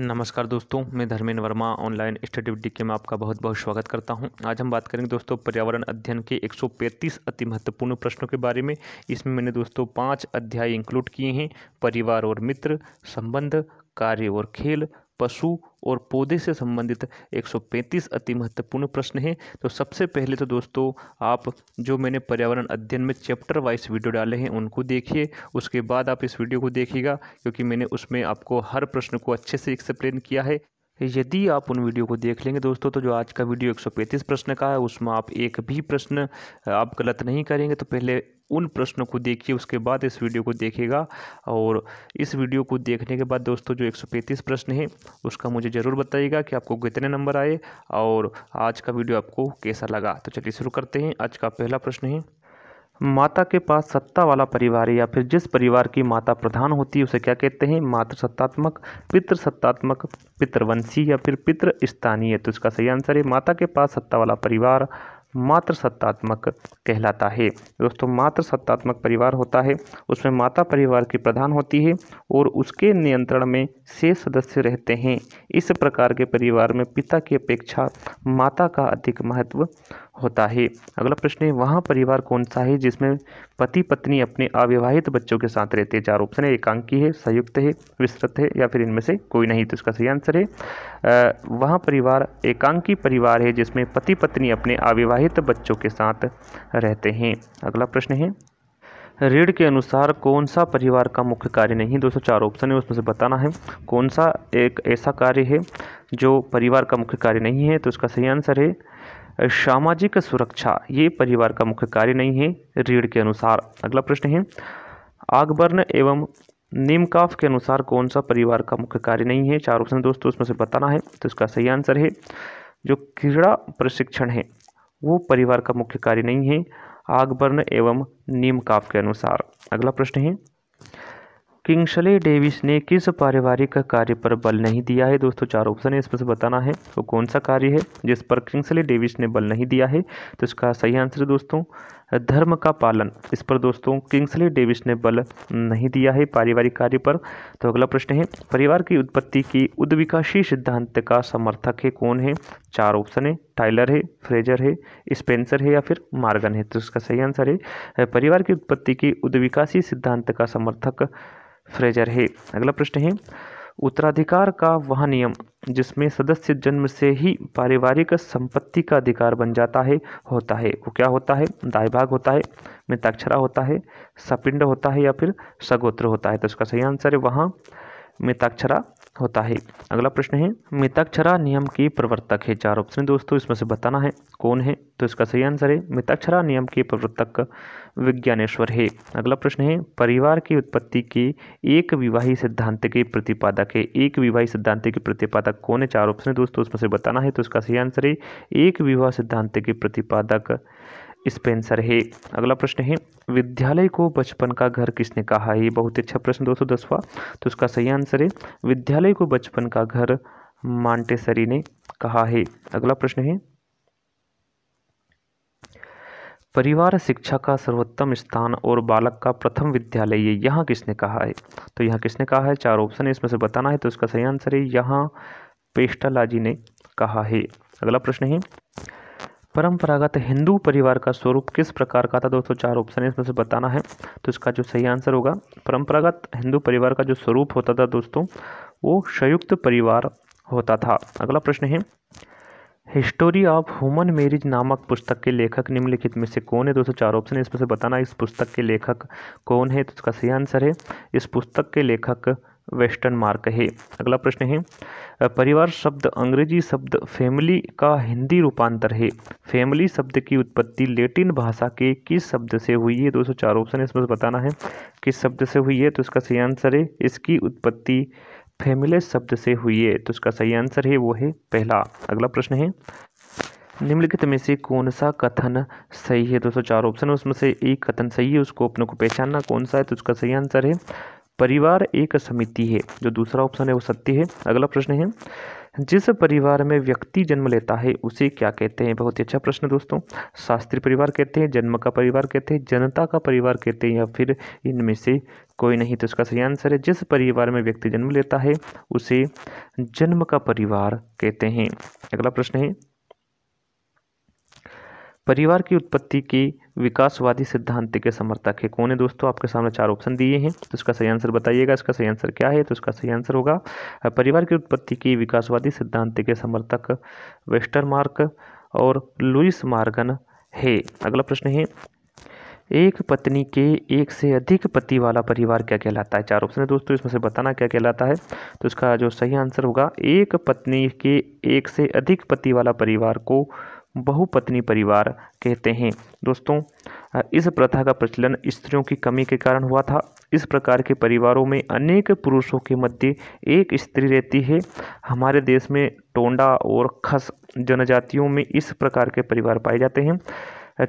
नमस्कार दोस्तों मैं धर्मेंद्र वर्मा ऑनलाइन स्टडी के में आपका बहुत बहुत स्वागत करता हूं आज हम बात करेंगे दोस्तों पर्यावरण अध्ययन के 135 अति महत्वपूर्ण प्रश्नों के बारे में इसमें मैंने दोस्तों पांच अध्याय इंक्लूड किए हैं परिवार और मित्र संबंध कार्य और खेल पशु और पौधे से संबंधित 135 अति महत्वपूर्ण प्रश्न हैं तो सबसे पहले तो दोस्तों आप जो मैंने पर्यावरण अध्ययन में चैप्टर वाइज वीडियो डाले हैं उनको देखिए उसके बाद आप इस वीडियो को देखिएगा क्योंकि मैंने उसमें आपको हर प्रश्न को अच्छे से एक्सप्लेन किया है यदि आप उन वीडियो को देख लेंगे दोस्तों तो जो आज का वीडियो 135 प्रश्न का है उसमें आप एक भी प्रश्न आप गलत नहीं करेंगे तो पहले उन प्रश्नों को देखिए उसके बाद इस वीडियो को देखेगा और इस वीडियो को देखने के बाद दोस्तों जो 135 प्रश्न है उसका मुझे ज़रूर बताइएगा कि आपको कितने नंबर आए और आज का वीडियो आपको कैसा लगा तो चलिए शुरू करते हैं आज का पहला प्रश्न है माता के पास सत्ता वाला परिवार या फिर जिस परिवार की माता प्रधान होती है उसे क्या कहते हैं मातृसत्तात्मक पितृसत्तात्मक पितृवंशी या फिर पितृ स्थानीय तो इसका सही आंसर है माता के पास सत्ता वाला परिवार मातृसत्तात्मक कहलाता है दोस्तों मातृसत्तात्मक परिवार होता है उसमें माता परिवार की प्रधान होती है और उसके नियंत्रण में से सदस्य रहते हैं इस प्रकार के परिवार में पिता की अपेक्षा माता का अधिक महत्व होता है अगला प्रश्न है वहाँ परिवार कौन सा है जिसमें पति पत्नी अपने अविवाहित बच्चों के साथ रहते हैं चार ऑप्शन है एकांकी है संयुक्त है विस्तृत है या फिर इनमें से कोई नहीं तो इसका सही आंसर है वहाँ परिवार एकांकी परिवार है जिसमें पति पत्नी अपने अविवाहित बच्चों के साथ रहते हैं अगला प्रश्न है ऋण के अनुसार कौन सा परिवार का मुख्य कार्य नहीं दोस्तों चार ऑप्शन है उसमें से बताना है कौन सा एक ऐसा कार्य है जो परिवार का मुख्य कार्य नहीं है तो उसका सही आंसर है सामाजिक सुरक्षा ये परिवार का मुख्य कार्य नहीं है रीढ़ के अनुसार अगला प्रश्न है आगबर्न एवं नीमकाफ के अनुसार कौन सा परिवार का मुख्य कार्य नहीं है चार ऑप्शन दोस्तों उसमें से बताना है तो इसका सही आंसर है जो क्रीड़ा प्रशिक्षण है वो परिवार का मुख्य कार्य नहीं है आगबर्न एवं नीमकाफ के अनुसार अगला प्रश्न है किंगशले डेविस ने किस पारिवारिक कार्य पर बल नहीं दिया है दोस्तों चार ऑप्शन है इसमें से बताना है तो कौन सा कार्य है जिस पर किंगशले डेविस ने बल नहीं दिया है तो इसका सही आंसर है दोस्तों धर्म का पालन इस पर दोस्तों किंग्सले डेविस ने बल नहीं दिया है पारिवारिक कार्य पर तो अगला प्रश्न है परिवार की उत्पत्ति की उद्विकाशी सिद्धांत का समर्थक है कौन है चार ऑप्शन है टाइलर है फ्रेजर है स्पेंसर है या फिर मार्गन है तो इसका सही आंसर है परिवार की उत्पत्ति की उद्विकाशी सिद्धांत का समर्थक फ्रेजर है अगला प्रश्न है उत्तराधिकार का वह नियम जिसमें सदस्य जन्म से ही पारिवारिक संपत्ति का अधिकार बन जाता है होता है वो क्या होता है दाई भाग होता है मिताक्षरा होता है सपिंड होता है या फिर सगोत्र होता है तो उसका सही आंसर है वहाँ मिताक्षरा होता है अगला प्रश्न है मिताक्षरा नियम की प्रवर्तक है चार ऑप्शन दोस्तों इसमें से बताना है कौन है तो इसका सही आंसर है मिताक्षरा नियम की प्रवर्तक विज्ञानेश्वर है अगला प्रश्न है परिवार की उत्पत्ति के एक विवाही सिद्धांत के प्रतिपादक है एक विवाही सिद्धांत के प्रतिपादक कौन है चार ऑप्शन दोस्तों उसमें से बताना है तो इसका सही आंसर है एक विवाह सिद्धांत के प्रतिपादक स्पेंसर है अगला प्रश्न है विद्यालय को बचपन का घर किसने कहा है बहुत ही अच्छा प्रश्न दोस्तों दसवा तो उसका सही आंसर है विद्यालय को बचपन का घर मांटेसरी ने कहा है अगला प्रश्न है परिवार शिक्षा का सर्वोत्तम स्थान और बालक का प्रथम विद्यालय ये यहाँ किसने कहा है तो यहाँ किसने कहा है चार ऑप्शन है इसमें से बताना है तो उसका सही आंसर है यहाँ पेस्टालाजी ने कहा है अगला प्रश्न है परंपरागत हिंदू परिवार का स्वरूप किस प्रकार का था दोस्तों चार ऑप्शन है इसमें से बताना है तो इसका जो सही आंसर होगा परंपरागत हिंदू परिवार का जो स्वरूप होता था दोस्तों वो संयुक्त परिवार होता था अगला प्रश्न है हिस्टोरी ऑफ ह्यूमन मेरिज नामक पुस्तक के लेखक निम्नलिखित में से कौन है दोस्तों चार ऑप्शन है इसमें से बताना इस पुस्तक के लेखक कौन है तो इसका सही आंसर है इस पुस्तक के लेखक वेस्टर्न मार्क है अगला प्रश्न है परिवार शब्द अंग्रेजी शब्द फैमिली का हिंदी रूपांतर है फैमिली शब्द की उत्पत्ति लेटिन भाषा के किस शब्द से हुई है दो सौ चार ऑप्शन इसमें बताना है किस शब्द से हुई है तो इसका सही आंसर है इसकी उत्पत्ति फैमिले शब्द से हुई है तो इसका सही आंसर है वो है पहला अगला प्रश्न है निम्नलिखित में से कौन सा कथन सही है दो सौ चार ऑप्शन है उसमें से एक कथन सही है उसको अपने को पहचानना कौन सा है तो उसका सही आंसर है परिवार एक समिति है जो दूसरा ऑप्शन है वो सत्य है अगला प्रश्न है जिस परिवार में व्यक्ति जन्म लेता है उसे क्या कहते हैं बहुत ही अच्छा प्रश्न दोस्तों शास्त्रीय परिवार कहते हैं जन्म का परिवार कहते हैं जनता का परिवार कहते हैं या फिर इनमें से कोई नहीं तो इसका सही आंसर है जिस परिवार में व्यक्ति जन्म लेता है उसे जन्म का परिवार कहते हैं अगला प्रश्न है परिवार की उत्पत्ति की विकासवादी सिद्धांत के समर्थक है कौन है दोस्तों आपके सामने चार ऑप्शन दिए हैं तो इसका सही आंसर बताइएगा इसका सही आंसर क्या है तो इसका सही आंसर होगा परिवार की उत्पत्ति की विकासवादी सिद्धांत के समर्थक वेस्टर मार्क और लुइस मार्गन है अगला प्रश्न है एक पत्नी के एक से अधिक पति वाला परिवार क्या कहलाता है चार ऑप्शन है दोस्तों इसमें से बताना क्या कहलाता है तो इसका जो सही आंसर होगा एक पत्नी के एक से अधिक पति वाला परिवार को बहुपत्नी परिवार कहते हैं दोस्तों इस प्रथा का प्रचलन स्त्रियों की कमी के कारण हुआ था इस प्रकार के परिवारों में अनेक पुरुषों के मध्य एक स्त्री रहती है हमारे देश में टोंडा और खस जनजातियों में इस प्रकार के परिवार पाए जाते हैं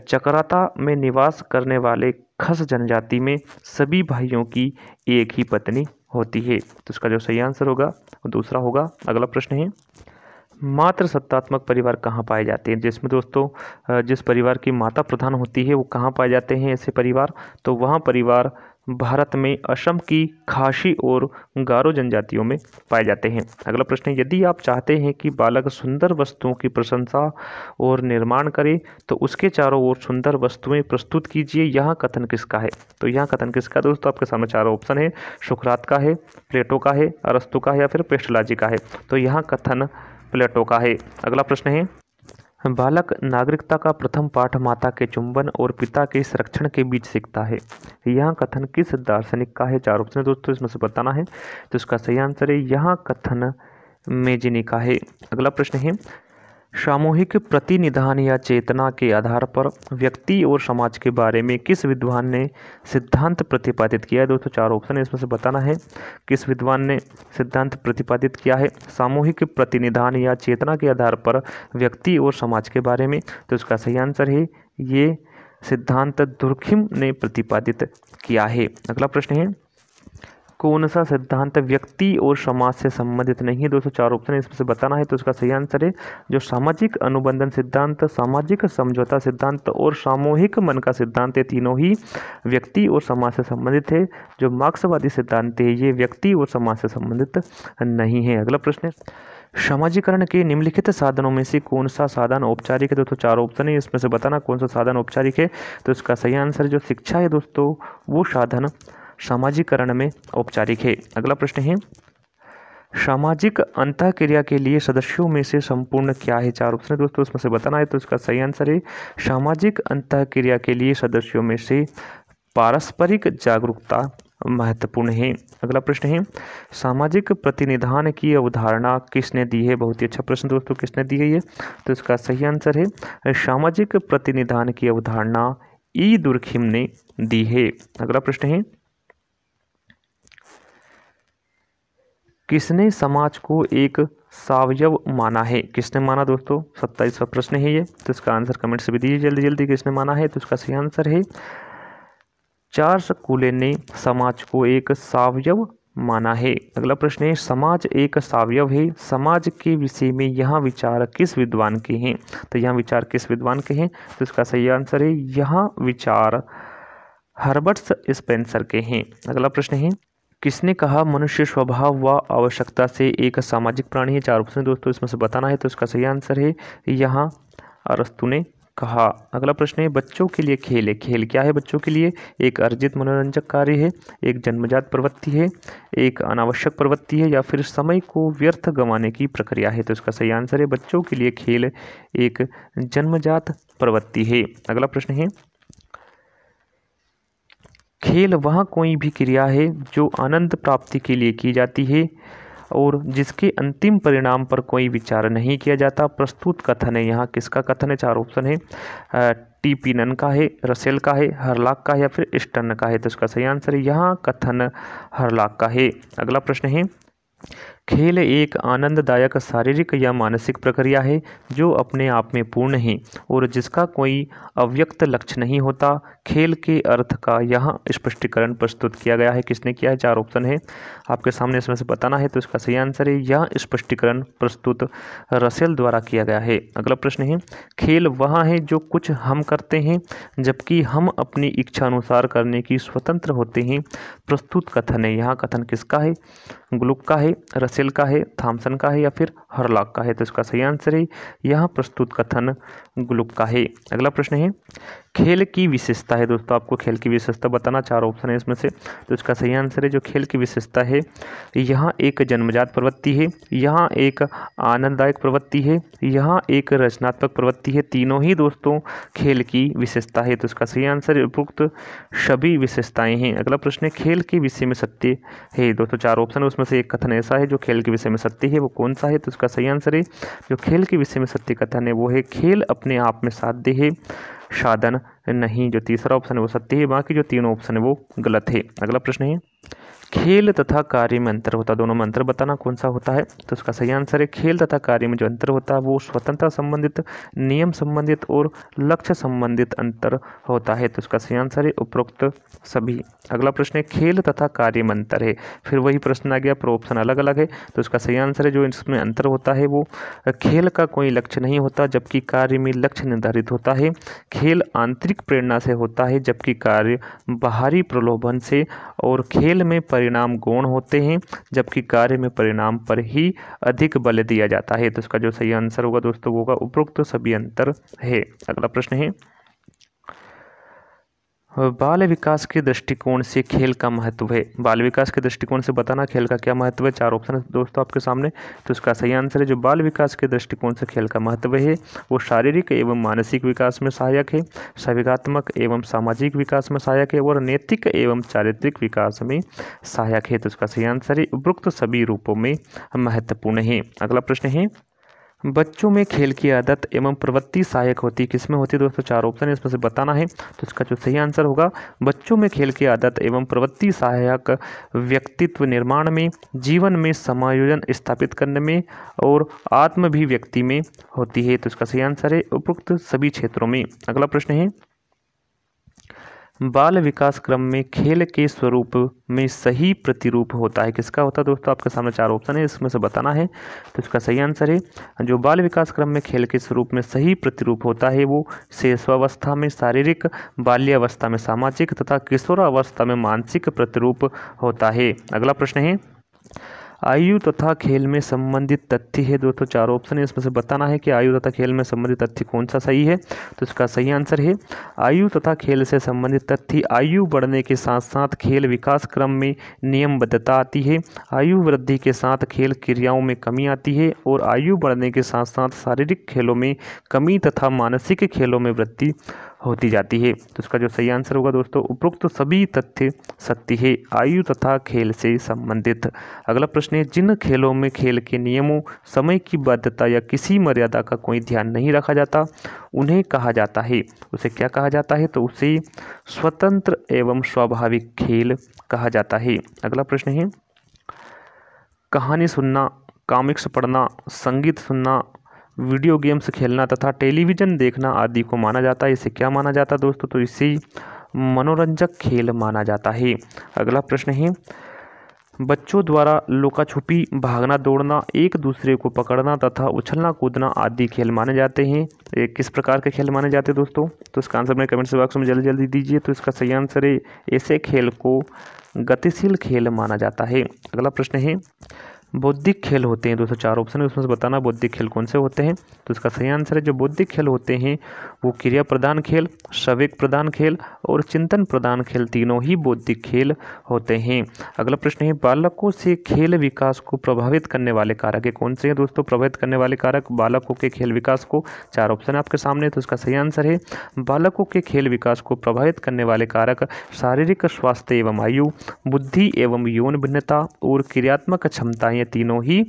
चक्राता में निवास करने वाले खस जनजाति में सभी भाइयों की एक ही पत्नी होती है तो इसका जो सही आंसर होगा वो दूसरा होगा अगला प्रश्न है मात्र सत्तात्मक परिवार कहाँ पाए जाते हैं जिसमें दोस्तों जिस परिवार की माता प्रधान होती है वो कहाँ पाए जाते हैं ऐसे परिवार तो वहाँ परिवार भारत में असम की खासी और गारो जनजातियों में पाए जाते हैं अगला प्रश्न यदि आप चाहते हैं कि बालक सुंदर वस्तुओं की प्रशंसा और निर्माण करे तो उसके चारों ओर सुंदर वस्तुएं प्रस्तुत कीजिए यह कथन किसका है तो यह कथन किसका दोस्तों आपके सामने चारों ऑप्शन है सुखरात का है प्लेटो का है अरस्तु का है या फिर पेस्टोलॉजी का है तो यह कथन प्लेटो का है अगला प्रश्न है बालक नागरिकता का प्रथम पाठ माता के चुंबन और पिता के संरक्षण के बीच सीखता है यह कथन किस दार्शनिक का है चार ऑप्शन दोस्तों इसमें से बताना है तो इसका सही आंसर है यह कथन मेजिनी का है अगला प्रश्न है सामूहिक प्रतिनिधान या चेतना के आधार पर व्यक्ति और समाज के बारे में किस विद्वान ने सिद्धांत प्रतिपादित किया है दोस्तों चार ऑप्शन है इसमें से बताना है किस विद्वान ने सिद्धांत प्रतिपादित किया है सामूहिक प्रतिनिधान या चेतना के आधार पर व्यक्ति और समाज के बारे में तो इसका सही आंसर है ये सिद्धांत दुर्खिम ने प्रतिपादित किया है अगला प्रश्न है कौन सा सिद्धांत व्यक्ति और समाज से संबंधित नहीं है दोस्तों चार ऑप्शन इसमें से बताना है तो इसका सही आंसर है जो सामाजिक अनुबंधन सिद्धांत सामाजिक समझौता सिद्धांत और सामूहिक मन का सिद्धांत ये तीनों ही व्यक्ति और समाज से संबंधित है जो मार्क्सवादी सिद्धांत है ये व्यक्ति और समाज से संबंधित नहीं है अगला प्रश्न है समाजीकरण के निम्नलिखित साधनों में से कौन सा साधन औपचारिक है दोस्तों चार ऑप्शन है इसमें से बताना कौन सा साधन औपचारिक है तो इसका सही आंसर जो शिक्षा है दोस्तों वो साधन सामाजिकरण में औपचारिक है अगला प्रश्न है सामाजिक अंत क्रिया के लिए सदस्यों में से संपूर्ण क्या है चार ऑप्शन दोस्तों उसमें से बताना है तो इसका सही आंसर है सामाजिक अंत क्रिया के लिए सदस्यों में से पारस्परिक जागरूकता महत्वपूर्ण है अगला प्रश्न है सामाजिक प्रतिनिधान की अवधारणा किसने दी है बहुत ही अच्छा प्रश्न दोस्तों किसने दी है ये तो इसका सही आंसर है सामाजिक प्रतिनिधान की अवधारणा ई दुर्खिम ने दी है अगला प्रश्न है किसने समाज को एक सावयव माना है किसने माना दोस्तों सत्ताईसवा प्रश्न है ये तो इसका आंसर कमेंट से भी दीजिए जल्दी जल्दी किसने माना है तो इसका सही आंसर है चार्ल्स कूले ने समाज को एक सावयव माना है अगला प्रश्न है समाज एक सावयव है समाज के विषय में यह विचार किस विद्वान के हैं तो यह विचार किस विद्वान के हैं तो इसका सही आंसर है यह विचार हर्बर्ट्स स्पेंसर के हैं अगला प्रश्न है किसने कहा मनुष्य स्वभाव व आवश्यकता से एक सामाजिक प्राणी है चार ऑप्शन दोस्तों इसमें से बताना है तो इसका सही आंसर है यहाँ अरस्तु ने कहा अगला प्रश्न है बच्चों के लिए खेल है खेल क्या है बच्चों के लिए एक अर्जित मनोरंजक कार्य है एक जन्मजात प्रवृत्ति है एक अनावश्यक प्रवृत्ति है या फिर समय को व्यर्थ गंवाने की प्रक्रिया है तो इसका सही आंसर है बच्चों के लिए खेल एक जन्मजात प्रवृत्ति है अगला प्रश्न है खेल वह कोई भी क्रिया है जो आनंद प्राप्ति के लिए की जाती है और जिसके अंतिम परिणाम पर कोई विचार नहीं किया जाता प्रस्तुत कथन है यहाँ किसका कथन है चार ऑप्शन है टी पी नन का है रसेल का है हरलाक का है या फिर स्टन का है तो इसका सही आंसर है यहाँ कथन हरलाक का है अगला प्रश्न है खेल एक आनंददायक शारीरिक या मानसिक प्रक्रिया है जो अपने आप में पूर्ण है और जिसका कोई अव्यक्त लक्ष्य नहीं होता खेल के अर्थ का यहाँ स्पष्टीकरण प्रस्तुत किया गया है किसने किया है चार ऑप्शन है आपके सामने इसमें से बताना है तो इसका सही आंसर है यह स्पष्टीकरण प्रस्तुत रसेल द्वारा किया गया है अगला प्रश्न है खेल वह है जो कुछ हम करते हैं जबकि हम अपनी इच्छा अनुसार करने की स्वतंत्र होते हैं प्रस्तुत कथन है यहाँ कथन किसका है ग्लुक का है रसेल मिशेल का है थाम्सन का है या फिर हरलॉक का है तो इसका सही आंसर है यहाँ प्रस्तुत कथन ग्लुप का है अगला प्रश्न है खेल की विशेषता है दोस्तों आपको खेल की विशेषता बताना चार ऑप्शन है इसमें से तो इसका सही आंसर है जो खेल की विशेषता है यहाँ एक जन्मजात प्रवृत्ति है यहाँ एक आनंददायक प्रवृत्ति है यहाँ एक रचनात्मक प्रवृत्ति है तीनों ही दोस्तों खेल की विशेषता है तो इसका सही आंसर उपयुक्त सभी विशेषताएँ हैं अगला प्रश्न है खेल के विषय में सत्य है दोस्तों चार ऑप्शन है उसमें से एक कथन ऐसा है जो खेल के विषय में सत्य है वो कौन सा है तो इसका सही आंसर है जो खेल के विषय में सत्य कथन है वो है खेल अपने आप में साध्य है साधन नहीं जो तीसरा ऑप्शन है वो सत्य है बाकी जो तीनों ऑप्शन है वो गलत है अगला प्रश्न है खेल तथा कार्य में अंतर होता है दोनों में अंतर बताना कौन सा होता है तो उसका सही आंसर है खेल तथा कार्य में जो अंतर होता है वो स्वतंत्रता संबंधित नियम संबंधित और लक्ष्य संबंधित अंतर होता है तो उसका सही आंसर है उपरोक्त सभी अगला प्रश्न है खेल तथा कार्य में अंतर है फिर वही प्रश्न आ गया पर ऑप्शन अलग अलग है तो उसका सही आंसर है जो इसमें अंतर होता है वो खेल का कोई लक्ष्य नहीं होता जबकि कार्य में लक्ष्य निर्धारित होता है खेल आंतरिक प्रेरणा से होता है जबकि कार्य बाहरी प्रलोभन से और खेल में परिणाम गौण होते हैं जबकि कार्य में परिणाम पर ही अधिक बल दिया जाता है तो इसका जो सही आंसर होगा दोस्तों वो होगा उपरोक्त सभी अंतर है अगला प्रश्न है बाल विकास के दृष्टिकोण से खेल का महत्व है बाल विकास के दृष्टिकोण से बताना खेल का क्या महत्व है चार ऑप्शन है दोस्तों आपके सामने तो इसका सही आंसर है जो बाल विकास के दृष्टिकोण से खेल का महत्व है वो शारीरिक एवं मानसिक विकास में सहायक है सविकात्मक एवं सामाजिक विकास में सहायक है और नैतिक एवं चारित्रिक विकास में सहायक है तो उसका सही आंसर है उपरुक्त सभी रूपों में महत्वपूर्ण है अगला प्रश्न है बच्चों में खेल की आदत एवं प्रवृत्ति सहायक होती है किसमें होती है दोस्तों चार ऑप्शन है इसमें से बताना है तो इसका जो सही आंसर होगा बच्चों में खेल की आदत एवं प्रवृत्ति सहायक व्यक्तित्व निर्माण में जीवन में समायोजन स्थापित करने में और आत्मभिव्यक्ति में होती है तो इसका सही आंसर है उपरोक्त सभी क्षेत्रों में अगला प्रश्न है बाल विकास क्रम में खेल के स्वरूप में सही प्रतिरूप होता है किसका होता है दोस्तों आपके सामने चार ऑप्शन है इसमें से बताना है तो इसका सही आंसर है जो बाल विकास क्रम में खेल के स्वरूप में सही प्रतिरूप होता है वो शेषवावस्था में शारीरिक बाल्यावस्था में सामाजिक तथा किशोरावस्था में मानसिक प्रतिरूप होता है अगला प्रश्न है आयु तथा खेल में संबंधित तथ्य है दोस्तों चार ऑप्शन है इसमें से बताना है कि आयु तथा खेल में संबंधित तथ्य कौन सा सही है तो इसका सही आंसर है आयु तथा खेल से संबंधित तथ्य आयु बढ़ने के साथ साथ खेल विकास क्रम में नियमबद्धता आती है आयु वृद्धि के साथ खेल क्रियाओं में कमी आती है और आयु बढ़ने के साथ साथ शारीरिक खेलों में कमी तथा मानसिक खेलों में वृद्धि होती जाती है तो इसका जो सही आंसर होगा दोस्तों उपरोक्त तो सभी तथ्य सत्य है आयु तथा खेल से संबंधित अगला प्रश्न है जिन खेलों में खेल के नियमों समय की बाध्यता या किसी मर्यादा का कोई ध्यान नहीं रखा जाता उन्हें कहा जाता है उसे क्या कहा जाता है तो उसे स्वतंत्र एवं स्वाभाविक खेल कहा जाता है अगला प्रश्न है कहानी सुनना कॉमिक्स पढ़ना संगीत सुनना वीडियो गेम्स खेलना तथा टेलीविज़न देखना आदि को माना जाता है इसे क्या माना जाता है दोस्तों तो इसे मनोरंजक खेल माना जाता है अगला प्रश्न है बच्चों द्वारा लुका छुपी भागना दौड़ना एक दूसरे को पकड़ना तथा उछलना कूदना आदि खेल माने जाते हैं ये किस प्रकार के खेल माने जाते हैं दोस्तों तो इसका आंसर मेरे कमेंट्स बॉक्स में जल्दी जल्दी दीजिए तो इसका सही आंसर है ऐसे खेल को गतिशील खेल माना जाता है अगला प्रश्न है बौद्धिक खेल होते हैं दोस्तों चार ऑप्शन है उसमें से बताना बौद्धिक खेल कौन से होते हैं तो इसका सही आंसर है जो बौद्धिक खेल होते हैं वो क्रिया प्रधान खेल सवेक प्रधान खेल और चिंतन प्रधान खेल तीनों ही बौद्धिक खेल होते हैं अगला प्रश्न है बालकों से खेल विकास को प्रभावित करने वाले कारक है कौन से हैं दोस्तों प्रभावित करने वाले कारक बालकों के खेल विकास को चार ऑप्शन आपके सामने तो उसका सही आंसर है बालकों के खेल विकास को प्रभावित करने वाले कारक शारीरिक स्वास्थ्य एवं आयु बुद्धि एवं यौन भिन्नता और क्रियात्मक क्षमताएँ ये तीनों ही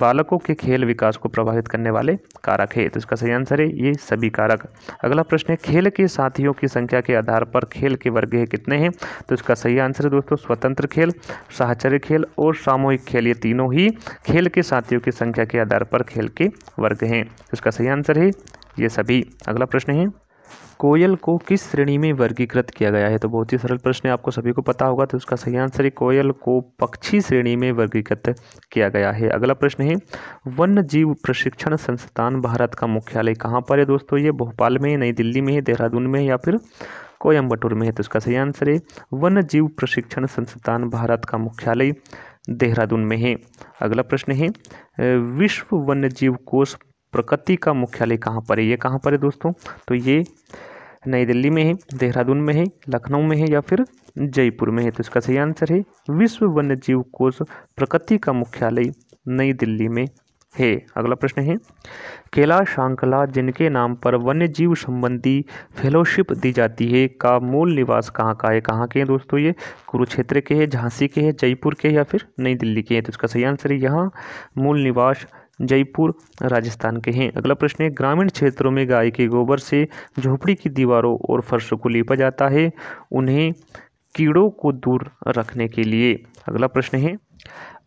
बालकों के खेल विकास को प्रभावित करने वाले कारक है तो इसका सही आंसर है ये सभी कारक अगला प्रश्न है खेल के साथियों की संख्या के आधार पर खेल के वर्ग है कितने हैं तो इसका सही आंसर है दोस्तों स्वतंत्र खेल साहचर्य खेल और सामूहिक खेल ये तीनों ही खेल के साथियों की संख्या के आधार पर खेल के वर्ग हैं तो इसका सही आंसर है ये सभी अगला प्रश्न है कोयल को किस श्रेणी में वर्गीकृत किया गया है तो बहुत ही सरल प्रश्न है आपको सभी को पता होगा तो उसका सही आंसर है कोयल को पक्षी श्रेणी में वर्गीकृत किया गया है अगला प्रश्न है वन्य जीव प्रशिक्षण संस्थान भारत का मुख्यालय कहाँ पर है दोस्तों ये भोपाल में नई दिल्ली में है देहरादून में है या फिर कोयम्बटूर में है तो उसका सही आंसर है वन्य जीव प्रशिक्षण संस्थान भारत का मुख्यालय देहरादून में है अगला प्रश्न है विश्व वन्य जीव कोष प्रकृति का मुख्यालय कहाँ पर है ये कहाँ पर है दोस्तों तो ये नई दिल्ली में है देहरादून में है लखनऊ में है या फिर जयपुर में है तो इसका सही आंसर है विश्व वन्य जीव कोष प्रकृति का मुख्यालय नई दिल्ली में है अगला प्रश्न है केला शांकला जिनके नाम पर वन्य जीव संबंधी फेलोशिप दी जाती है का मूल निवास कहाँ का है कहाँ के हैं दोस्तों ये कुरुक्षेत्र के हैं झांसी के हैं जयपुर के या फिर नई दिल्ली के हैं तो इसका सही आंसर है यहाँ मूल निवास जयपुर राजस्थान के हैं अगला प्रश्न है ग्रामीण क्षेत्रों में गाय के गोबर से झोपड़ी की दीवारों और फर्शों को लीपा जाता है उन्हें कीड़ों को दूर रखने के लिए अगला प्रश्न है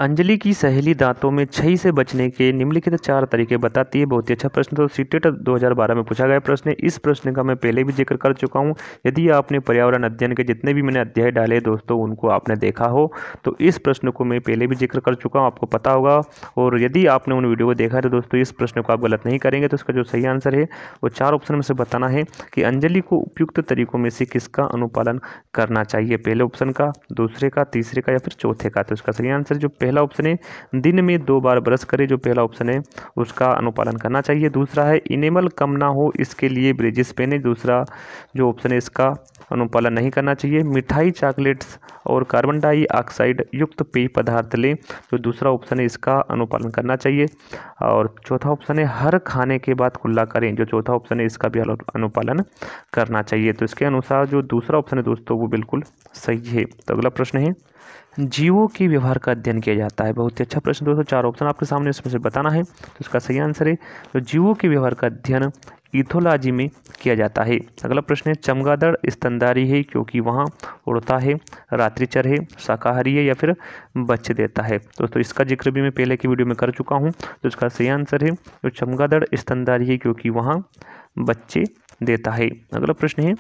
अंजलि की सहेली दांतों में छई से बचने के निम्नलिखित चार तरीके बताती है बहुत ही अच्छा प्रश्न तो सीटेट 2012 में पूछा गया प्रश्न इस प्रश्न का मैं पहले भी जिक्र कर चुका हूँ यदि आपने पर्यावरण अध्ययन के जितने भी मैंने अध्याय डाले दोस्तों उनको आपने देखा हो तो इस प्रश्न को मैं पहले भी जिक्र कर चुका हूँ आपको पता होगा और यदि आपने उन वीडियो को देखा है तो दोस्तों इस प्रश्न को आप गलत नहीं करेंगे तो इसका जो सही आंसर है वो चार ऑप्शन में से बताना है कि अंजलि को उपयुक्त तरीकों में से किसका अनुपालन करना चाहिए पहले ऑप्शन का दूसरे का तीसरे का या फिर चौथे का तो इसका सही आंसर जो पहला ऑप्शन है दिन में दो बार ब्रश करें जो पहला ऑप्शन है उसका अनुपालन करना चाहिए दूसरा है इनेमल कम ना हो इसके लिए ब्रिजिस पहने दूसरा जो ऑप्शन है इसका अनुपालन नहीं करना चाहिए मिठाई चॉकलेट्स और कार्बन डाइऑक्साइड युक्त पेय पदार्थ लें जो तो दूसरा ऑप्शन है इसका अनुपालन करना चाहिए और चौथा ऑप्शन है हर खाने के बाद खुला करें जो चौथा ऑप्शन है इसका भी अनुपालन करना चाहिए तो इसके अनुसार जो दूसरा ऑप्शन है दोस्तों वो बिल्कुल सही है तो अगला प्रश्न है जीवों के व्यवहार का अध्ययन किया जाता है बहुत ही अच्छा प्रश्न दोस्तों चार ऑप्शन आपके सामने इसमें से बताना है तो इसका सही आंसर है तो जीवों के व्यवहार का अध्ययन इथोलॉजी में किया जाता है अगला प्रश्न है चमगादड़ स्तनधारी है क्योंकि वहाँ उड़ता है रात्रिचर है शाकाहारी है या फिर बच्चे देता है दोस्तों तो इसका जिक्र भी मैं पहले की वीडियो में कर चुका हूँ तो इसका सही आंसर है जो तो चमगादड़ स्तनधारी है क्योंकि वहाँ बच्चे देता है अगला प्रश्न है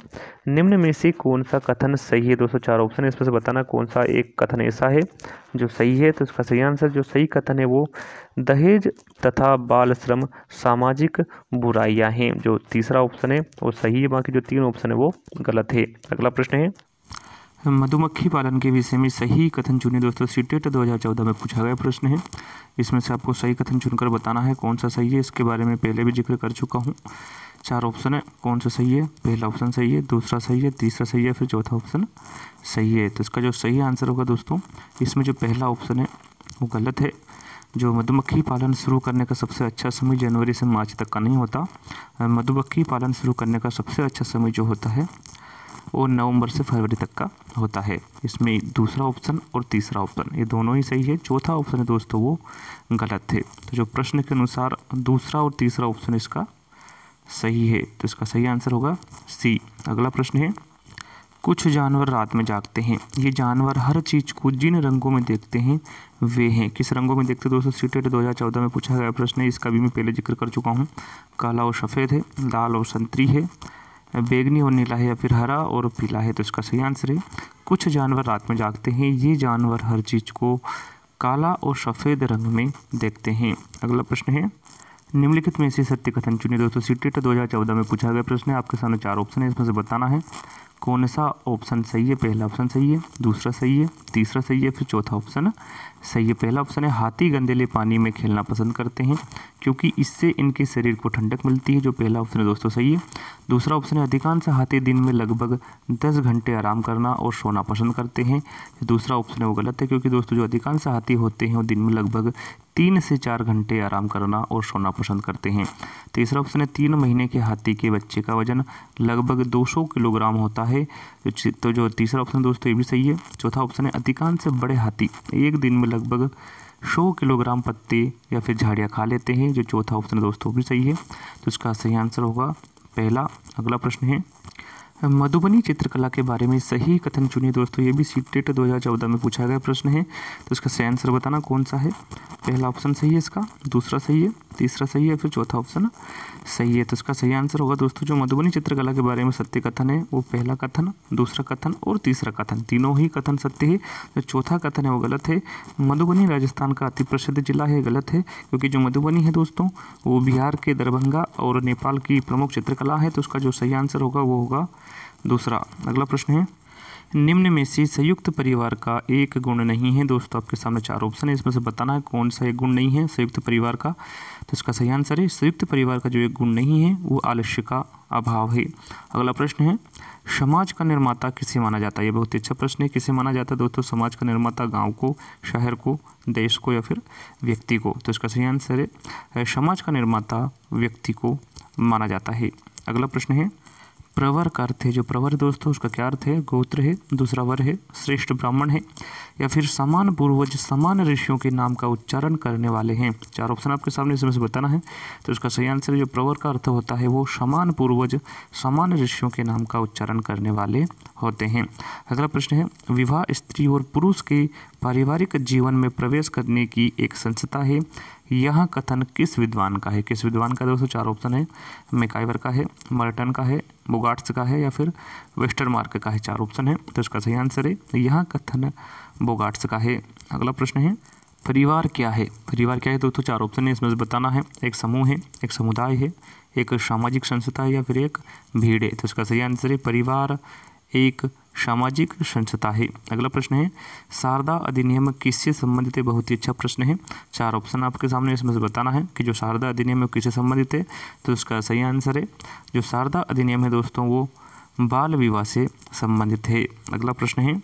निम्न में से कौन सा कथन सही है दोस्तों चार ऑप्शन है इसमें से बताना कौन सा एक कथन ऐसा है जो सही है तो इसका सही आंसर जो सही कथन है वो दहेज तथा बाल श्रम सामाजिक बुराइयां हैं जो तीसरा ऑप्शन है वो सही है बाकी जो तीन ऑप्शन है वो गलत है अगला प्रश्न है मधुमक्खी पालन के विषय में सही कथन चुने दोस्तों सीटेट 2014 में पूछा गया प्रश्न है इसमें से आपको सही कथन चुनकर बताना है कौन सा सही है इसके बारे में पहले भी जिक्र कर चुका हूँ चार ऑप्शन है कौन सा सही है पहला ऑप्शन सही है दूसरा सही है तीसरा सही है फिर चौथा ऑप्शन सही है तो इसका जो सही आंसर होगा दोस्तों इसमें जो पहला ऑप्शन है वो गलत है जो मधुमक्खी पालन शुरू करने का सबसे अच्छा समय जनवरी से मार्च तक का नहीं होता मधुमक्खी पालन शुरू करने का सबसे अच्छा समय जो होता है वो नवंबर से फरवरी तक का होता है इसमें दूसरा ऑप्शन और तीसरा ऑप्शन ये दोनों ही सही है चौथा ऑप्शन है दोस्तों वो गलत है तो जो प्रश्न के अनुसार दूसरा और तीसरा ऑप्शन इसका सही है तो इसका सही आंसर होगा सी अगला प्रश्न है कुछ जानवर रात में जागते हैं ये जानवर हर चीज़ को जिन रंगों में देखते हैं वे हैं किस रंगों में देखते दोस्तों सीटेट दो हज़ार चौदह में पूछा गया प्रश्न है इसका भी मैं पहले जिक्र कर चुका हूँ काला और सफ़ेद है लाल और संतरी है बेगनी और नीला है या फिर हरा और पीला है तो इसका सही आंसर है कुछ जानवर रात में जागते हैं ये जानवर हर चीज़ को काला और सफ़ेद रंग में देखते हैं अगला प्रश्न है निम्नलिखित में से सत्य कथन चुनिए दोस्तों सीटेट चौदह में पूछा गया प्रश्न है आपके सामने चार ऑप्शन है इसमें से बताना है कौन सा ऑप्शन सही है पहला ऑप्शन सही है दूसरा सही है तीसरा सही है फिर चौथा ऑप्शन सही है पहला ऑप्शन है हाथी गंदेले पानी में खेलना पसंद करते हैं क्योंकि इससे इनके शरीर को ठंडक मिलती है जो पहला ऑप्शन है दोस्तों सही है दूसरा ऑप्शन है अधिकांश हाथी दिन में लगभग दस घंटे आराम करना और सोना पसंद करते हैं दूसरा ऑप्शन है वो गलत है क्योंकि दोस्तों जो अधिकांश हाथी होते हैं वो दिन में लगभग तीन से चार घंटे आराम करना और सोना पसंद करते हैं तीसरा ऑप्शन है तीन महीने के हाथी के बच्चे का वजन लगभग 200 किलोग्राम होता है तो जो तीसरा ऑप्शन दोस्तों ये भी सही है चौथा ऑप्शन है अधिकांश बड़े हाथी एक दिन में में लगभग सौ किलोग्राम पत्ते या फिर झाड़ियाँ खा लेते हैं जो चौथा ऑप्शन है दोस्तों भी सही है तो इसका सही आंसर होगा पहला अगला प्रश्न है मधुबनी चित्रकला के बारे में सही कथन चुनिए दोस्तों ये भी सी दो हज़ार चौदह में पूछा गया प्रश्न है तो इसका सही आंसर बताना कौन सा है पहला ऑप्शन सही है इसका दूसरा सही है तीसरा सही है फिर चौथा ऑप्शन सही है तो इसका सही आंसर होगा दोस्तों जो मधुबनी चित्रकला के बारे में सत्य कथन है वो पहला कथन दूसरा कथन और तीसरा कथन तीनों ही कथन सत्य है जो तो चौथा कथन है वो गलत है मधुबनी राजस्थान का अति प्रसिद्ध जिला है गलत है क्योंकि जो मधुबनी है दोस्तों वो बिहार के दरभंगा और नेपाल की प्रमुख चित्रकला है तो उसका जो सही आंसर होगा वो होगा दूसरा अगला प्रश्न है निम्न में से संयुक्त परिवार का एक गुण नहीं है दोस्तों आपके सामने चार ऑप्शन है इसमें से बताना है कौन सा एक गुण नहीं है संयुक्त परिवार का तो इसका सही आंसर है संयुक्त परिवार का जो एक गुण नहीं है वो आलस्य का अभाव है अगला प्रश्न है समाज का निर्माता किसे माना जाता है ये बहुत ही अच्छा प्रश्न है किसे माना जाता है दोस्तों समाज का निर्माता गांव को शहर को देश को या फिर व्यक्ति को तो इसका सही आंसर है समाज का निर्माता व्यक्ति को माना जाता है अगला प्रश्न है प्रवर का अर्थ है जो प्रवर दोस्तों उसका क्या अर्थ है गोत्र है दूसरा वर है श्रेष्ठ ब्राह्मण है या फिर समान पूर्वज समान ऋषियों के नाम का उच्चारण करने वाले हैं चार ऑप्शन आपके सामने इसमें से बताना है तो उसका सही आंसर जो प्रवर का अर्थ होता है वो समान पूर्वज समान ऋषियों के नाम का उच्चारण करने वाले होते हैं अगला प्रश्न है विवाह स्त्री और पुरुष के पारिवारिक जीवन में प्रवेश करने की एक संस्था है यह कथन किस विद्वान का है किस विद्वान का दोस्तों चार ऑप्शन है मेकाइवर का है मर्टन का है बोगाट्स का है या फिर वेस्टर मार्क का है चार ऑप्शन है तो इसका सही आंसर है यह कथन बोगाट्स का है अगला प्रश्न है परिवार क्या है परिवार क्या है दोस्तों चार ऑप्शन है इसमें बताना है एक समूह है एक समुदाय है एक सामाजिक संस्था है या फिर एक भीड़ है तो इसका सही आंसर है परिवार एक सामाजिक संस्था है अगला प्रश्न है शारदा अधिनियम किससे संबंधित है बहुत ही अच्छा प्रश्न है चार ऑप्शन आपके सामने इसमें से बताना है कि जो शारदा अधिनियम है किससे संबंधित है तो इसका सही आंसर है जो शारदा अधिनियम है दोस्तों वो बाल विवाह से संबंधित है अगला प्रश्न है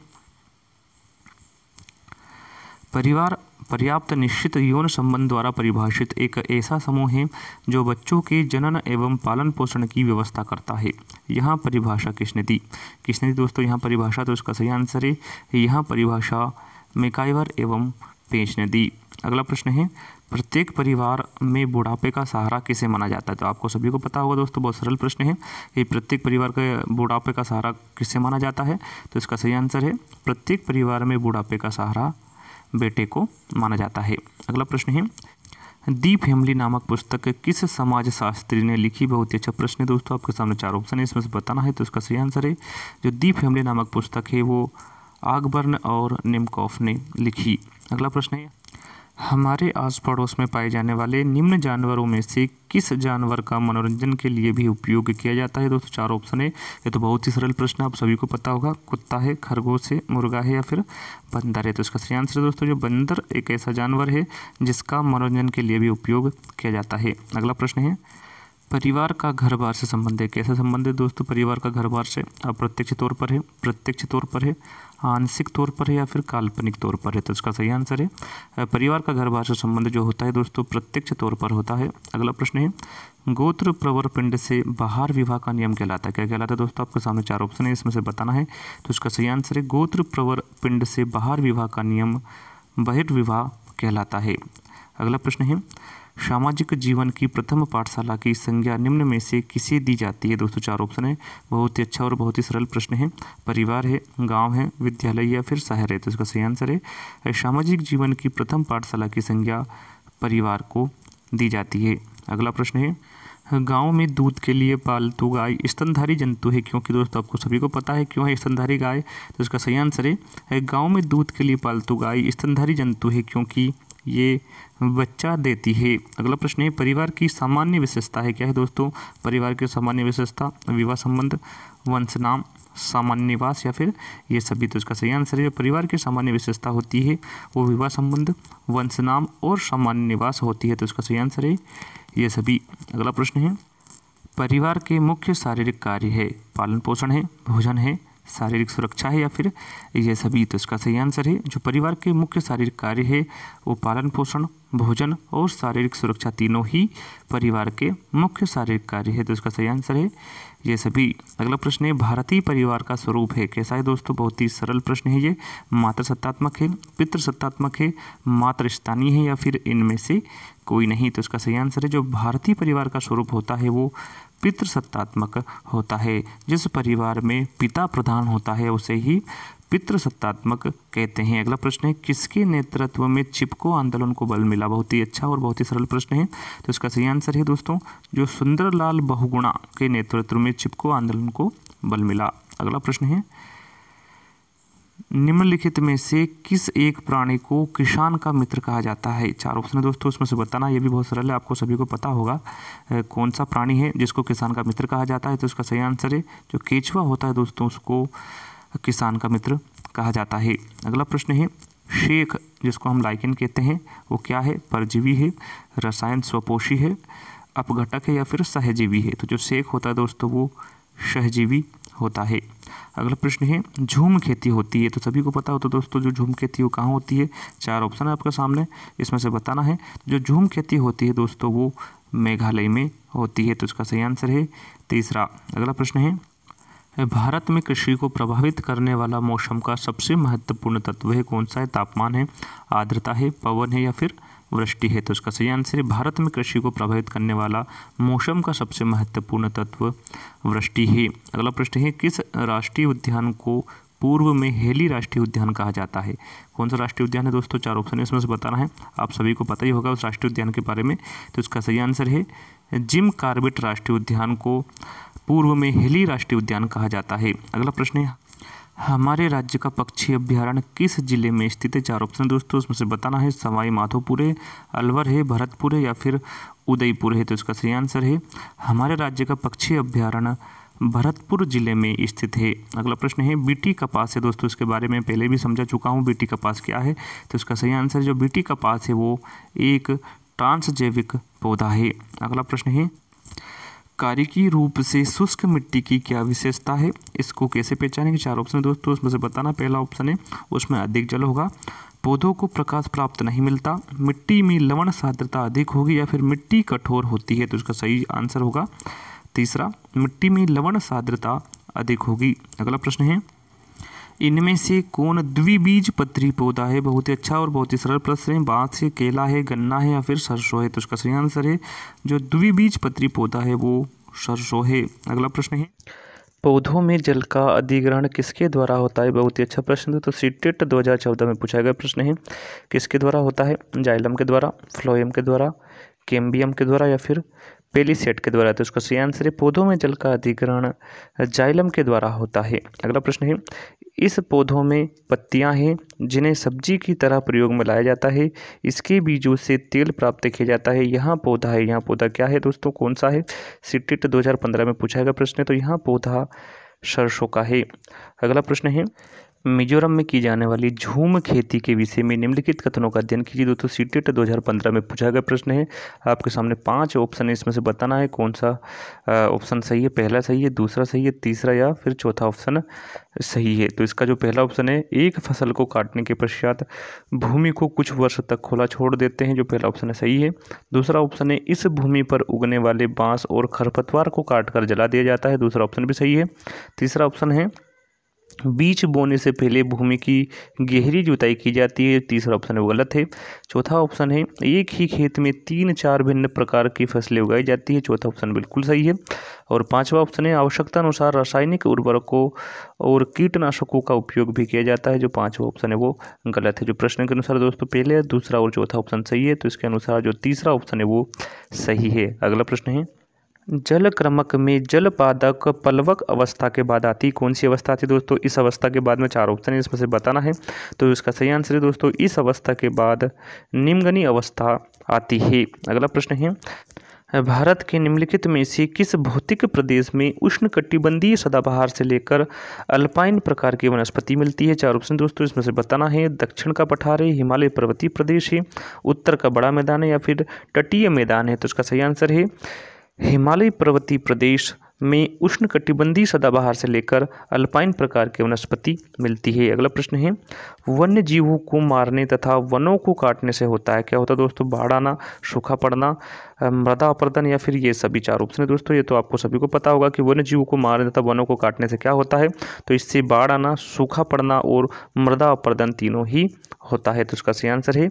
परिवार पर्याप्त निश्चित यौन संबंध द्वारा परिभाषित एक ऐसा समूह है जो बच्चों के जनन एवं पालन पोषण की व्यवस्था करता है यहाँ परिभाषा किसने दी किसने दी दोस्तों यहाँ परिभाषा तो इसका सही आंसर है यहाँ परिभाषा मेकाइवर एवं पेंच ने दी अगला प्रश्न है प्रत्येक परिवार में बुढ़ापे का सहारा किसे माना जाता है तो आपको सभी को पता होगा दोस्तों बहुत सरल प्रश्न है कि प्रत्येक परिवार का बुढ़ापे का सहारा किससे माना जाता है तो इसका सही आंसर है प्रत्येक परिवार में बुढ़ापे का सहारा बेटे को माना जाता है अगला प्रश्न है दी फैमिली नामक पुस्तक किस समाज शास्त्री ने लिखी बहुत ही अच्छा प्रश्न है दोस्तों आपके सामने चार ऑप्शन है इसमें से बताना है तो उसका सही आंसर है जो दी फैमिली नामक पुस्तक है वो आगबर्न और निमकॉफ ने लिखी अगला प्रश्न है हमारे आस पड़ोस में पाए जाने वाले निम्न जानवरों में से किस जानवर का मनोरंजन के लिए भी उपयोग किया जाता है दोस्तों चार ऑप्शन है ये तो बहुत ही सरल प्रश्न आप सभी को पता होगा कुत्ता है खरगोश है मुर्गा है या फिर बंदर है तो इसका सही आंसर है दोस्तों जो बंदर एक ऐसा जानवर है जिसका मनोरंजन के लिए भी उपयोग किया जाता है अगला प्रश्न है परिवार का घर बार से संबंध है कैसे संबंध है दोस्तों परिवार का घर बार से अप्रत्यक्ष तौर पर है प्रत्यक्ष तौर पर है आंशिक तौर पर है या फिर काल्पनिक तौर पर है तो इसका सही आंसर है परिवार का घर बार से संबंध जो होता है दोस्तों प्रत्यक्ष तौर पर होता है अगला प्रश्न है गोत्र प्रवर पिंड से बाहर विवाह का नियम कहलाता है क्या कहलाता है दोस्तों आपके सामने चार ऑप्शन है इसमें से बताना है तो उसका सही आंसर है गोत्र प्रवर पिंड से बाहर विवाह का नियम बहिर्विवाह कहलाता है अगला प्रश्न है सामाजिक जीवन की प्रथम पाठशाला की संज्ञा निम्न में से किसे दी जाती है दोस्तों चार ऑप्शन है बहुत ही अच्छा और बहुत ही सरल प्रश्न है परिवार है गांव है विद्यालय या फिर शहर है तो इसका सही आंसर है सामाजिक जीवन की प्रथम पाठशाला की संज्ञा परिवार को दी जाती है अगला प्रश्न है गाँव में दूध के लिए पालतू गाय स्तनधारी जंतु है क्योंकि दोस्तों आपको सभी को पता है क्यों है स्तनधारी गाय तो इसका सही आंसर है गाँव में दूध के लिए पालतू गाय स्तनधारी जंतु है क्योंकि ये बच्चा देती है अगला प्रश्न है परिवार की सामान्य विशेषता है क्या है दोस्तों परिवार की सामान्य विशेषता विवाह संबंध वंश नाम सामान्य निवास या फिर ये सभी तो इसका सही आंसर है परिवार की सामान्य विशेषता होती है वो विवाह संबंध वंश नाम और सामान्य निवास होती है तो इसका सही आंसर है ये सभी अगला प्रश्न है परिवार के मुख्य शारीरिक कार्य है पालन पोषण है भोजन है शारीरिक सुरक्षा है या फिर ये सभी तो इसका सही आंसर है जो परिवार के मुख्य शारीरिक कार्य है वो पालन पोषण भोजन और शारीरिक सुरक्षा तीनों ही परिवार के मुख्य शारीरिक कार्य है तो इसका सही आंसर है ये सभी अगला प्रश्न है भारतीय परिवार का स्वरूप है कैसा है दोस्तों बहुत ही सरल प्रश्न है ये मात्र सत्तात्मक है पितृ सत्तात्मक है मात्र स्थानीय है या फिर इनमें से कोई नहीं तो इसका सही आंसर है जो भारतीय परिवार का स्वरूप होता है वो पितृसत्तात्मक होता है जिस परिवार में पिता प्रधान होता है उसे ही पितृसत्तात्मक कहते हैं अगला प्रश्न है किसके नेतृत्व में चिपको आंदोलन को बल मिला बहुत ही अच्छा और बहुत ही सरल प्रश्न है तो इसका सही आंसर है दोस्तों जो सुंदरलाल बहुगुणा के नेतृत्व में चिपको आंदोलन को बल मिला अगला प्रश्न है निम्नलिखित में से किस एक प्राणी को किसान का मित्र कहा जाता है चार ऑप्शन है दोस्तों उसमें से बताना ये भी बहुत सरल है आपको सभी को पता होगा कौन सा प्राणी है जिसको किसान का मित्र कहा जाता है तो उसका सही आंसर है जो केचवा होता है दोस्तों उसको किसान का मित्र कहा जाता है अगला प्रश्न है शेख जिसको हम लाइकिन कहते हैं वो क्या है परजीवी है रसायन स्वपोषी है अपघटक है या फिर सहजीवी है तो जो शेख होता है दोस्तों वो सहजीवी होता है अगला प्रश्न है झूम खेती होती है तो सभी को पता होता तो है दोस्तों जो झूम खेती वो कहाँ होती है चार ऑप्शन है आपके सामने इसमें से बताना है जो झूम खेती होती है दोस्तों वो मेघालय में होती है तो इसका सही आंसर है तीसरा अगला प्रश्न है भारत में कृषि को प्रभावित करने वाला मौसम का सबसे महत्वपूर्ण तत्व है कौन सा है तापमान है आर्द्रता है पवन है या फिर वृष्टि है तो इसका सही आंसर है भारत में कृषि को प्रभावित करने वाला मौसम का सबसे महत्वपूर्ण तत्व वृष्टि है अगला प्रश्न है किस राष्ट्रीय उद्यान को पूर्व में हेली राष्ट्रीय उद्यान कहा जाता है कौन सा राष्ट्रीय उद्यान है दोस्तों चार ऑप्शन है इसमें से बताना है आप सभी को पता ही होगा उस राष्ट्रीय उद्यान के बारे में तो इसका सही आंसर है जिम कार्बेट राष्ट्रीय उद्यान को पूर्व में हेली राष्ट्रीय उद्यान कहा जाता है अगला प्रश्न है हमारे राज्य का पक्षी अभ्यारण्य किस जिले में स्थित है चार ऑप्शन दोस्तों उसमें से बताना है सवाई माधोपुर है अलवर है भरतपुर है या फिर उदयपुर है तो इसका सही आंसर है हमारे राज्य का पक्षी अभ्यारण्य भरतपुर जिले में स्थित है अगला प्रश्न है बीटी कपास है दोस्तों इसके बारे में पहले भी समझा चुका हूँ बीटी कपास क्या है तो इसका सही आंसर जो बीटी कपास है वो एक ट्रांसजैविक पौधा है अगला प्रश्न है कारिकी रूप से शुष्क मिट्टी की क्या विशेषता है इसको कैसे पहचानेंगे चार ऑप्शन है दोस्तों उसमें से बताना पहला ऑप्शन है उसमें अधिक जल होगा पौधों को प्रकाश प्राप्त नहीं मिलता मिट्टी में लवण सान्द्रता अधिक होगी या फिर मिट्टी कठोर होती है तो इसका सही आंसर होगा तीसरा मिट्टी में लवण सान्द्रता अधिक होगी अगला प्रश्न है इनमें से कौन द्विबीज पत्री पौधा है बहुत ही अच्छा और बहुत ही सरल प्रश्न है बांस है केला है गन्ना है या फिर सरसों है तो उसका सही आंसर है जो द्विबीज पत्री पौधा है वो सरसों है अगला प्रश्न है पौधों में जल का अधिग्रहण किसके द्वारा होता है बहुत ही अच्छा प्रश्न है तो सीटेट चौदह में पूछा गया प्रश्न है किसके द्वारा होता है जाइलम के द्वारा फ्लोएम के द्वारा केम्बियम के द्वारा या फिर सेट के द्वारा तो इसका सही आंसर है पौधों में जल का अधिग्रहण जाइलम के द्वारा होता है अगला प्रश्न है इस पौधों में पत्तियां हैं जिन्हें सब्जी की तरह प्रयोग में लाया जाता है इसके बीजों से तेल प्राप्त किया जाता है यहाँ पौधा है यहाँ पौधा क्या है दोस्तों कौन सा है सिटिट 2015 में पूछा गया प्रश्न है तो यहाँ पौधा सरसों का है अगला प्रश्न है मिजोरम में की जाने वाली झूम खेती के विषय में निम्नलिखित कथनों का अध्ययन कीजिए दोस्तों सीटेट 2015 में पूछा गया प्रश्न है आपके सामने पांच ऑप्शन है इसमें से बताना है कौन सा ऑप्शन सही है पहला सही है दूसरा सही है तीसरा या फिर चौथा ऑप्शन सही है तो इसका जो पहला ऑप्शन है एक फसल को काटने के पश्चात भूमि को कुछ वर्ष तक खुला छोड़ देते हैं जो पहला ऑप्शन है सही है दूसरा ऑप्शन है इस भूमि पर उगने वाले बाँस और खरपतवार को काट जला दिया जाता है दूसरा ऑप्शन भी सही है तीसरा ऑप्शन है बीज बोने से पहले भूमि की गहरी जुताई की जाती है तीसरा ऑप्शन है वो गलत है चौथा ऑप्शन है एक ही खेत में तीन चार भिन्न प्रकार की फसलें उगाई जाती है चौथा ऑप्शन बिल्कुल सही है और पांचवा ऑप्शन है आवश्यकता अनुसार रासायनिक उर्वरकों और कीटनाशकों का उपयोग भी किया जाता है जो पाँचवा ऑप्शन है वो गलत है जो प्रश्न के अनुसार दोस्तों पहले दूसरा और चौथा ऑप्शन सही है तो इसके अनुसार जो तीसरा ऑप्शन है वो सही है अगला प्रश्न है जल क्रमक में जलपादक पलवक अवस्था के बाद आती कौन सी अवस्था आती है दोस्तों इस अवस्था के बाद में चार ऑप्शन है इसमें से बताना है तो इसका सही आंसर है दोस्तों इस अवस्था के बाद निम्गनी अवस्था आती है अगला प्रश्न है भारत के निम्नलिखित में से किस भौतिक प्रदेश में उष्ण कटिबंधीय सदाबहार से लेकर अल्पाइन प्रकार की वनस्पति मिलती है चार ऑप्शन दोस्तों इसमें से बताना है दक्षिण का पठार है हिमालय पर्वतीय प्रदेश है उत्तर का बड़ा मैदान है या फिर तटीय मैदान है तो इसका सही आंसर है हिमालय पर्वतीय प्रदेश में उष्णकटिबंधीय सदाबहार से लेकर अल्पाइन प्रकार के वनस्पति मिलती है अगला प्रश्न है वन्य जीवों को मारने तथा वनों को काटने से होता है क्या होता है दोस्तों बाढ़ आना सूखा पड़ना मृदा अपरदन या फिर ये सभी चार ऑप्शन है दोस्तों ये तो आपको सभी को पता होगा कि वन्य जीवों को मारने तथा वनों को काटने से क्या होता है तो इससे बाढ़ आना सूखा पड़ना और मृदा अपरदन तीनों ही होता है तो उसका सही आंसर है